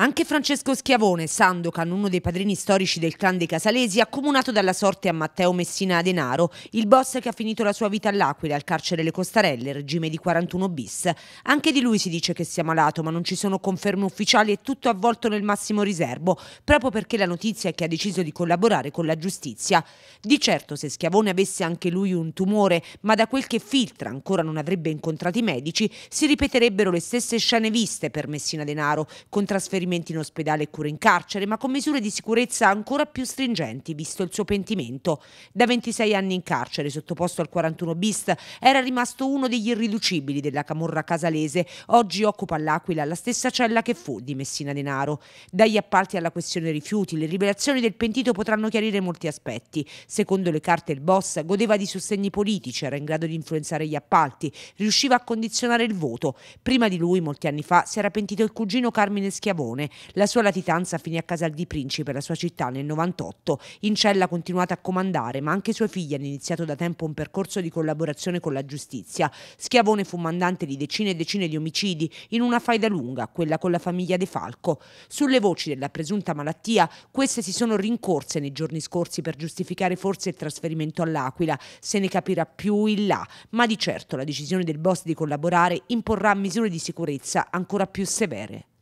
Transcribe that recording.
Anche Francesco Schiavone, Sandocan, uno dei padrini storici del clan dei Casalesi, accomunato dalla sorte a Matteo Messina Denaro, il boss che ha finito la sua vita all'Aquila, al carcere Le Costarelle, regime di 41 bis. Anche di lui si dice che sia malato, ma non ci sono conferme ufficiali e tutto avvolto nel massimo riservo, proprio perché la notizia è che ha deciso di collaborare con la giustizia. Di certo se Schiavone avesse anche lui un tumore, ma da quel che filtra ancora non avrebbe incontrato i medici, si ripeterebbero le stesse scene viste per Messina Denaro, con trasferimenti trasferimento in ospedale e cure in carcere, ma con misure di sicurezza ancora più stringenti, visto il suo pentimento. Da 26 anni in carcere, sottoposto al 41 bis, era rimasto uno degli irriducibili della camorra casalese. Oggi occupa all'Aquila la stessa cella che fu di Messina Denaro. Dagli appalti alla questione rifiuti, le rivelazioni del pentito potranno chiarire molti aspetti. Secondo le carte il boss godeva di sostegni politici, era in grado di influenzare gli appalti, riusciva a condizionare il voto. Prima di lui, molti anni fa, si era pentito il cugino Carmine Schiavone prigione. La sua latitanza finì a Casal di Principe, la sua città, nel 98. In cella ha continuato a comandare, ma anche sua figlia ha iniziato da tempo un percorso di collaborazione con la giustizia. Schiavone fu mandante di decine e decine di omicidi in una faida lunga, quella con la famiglia De Falco. Sulle voci della presunta malattia, queste si sono rincorse nei giorni scorsi per giustificare forse il trasferimento all'Aquila, se ne capirà più in là, ma di certo la decisione del boss di collaborare imporrà misure di sicurezza ancora più severe.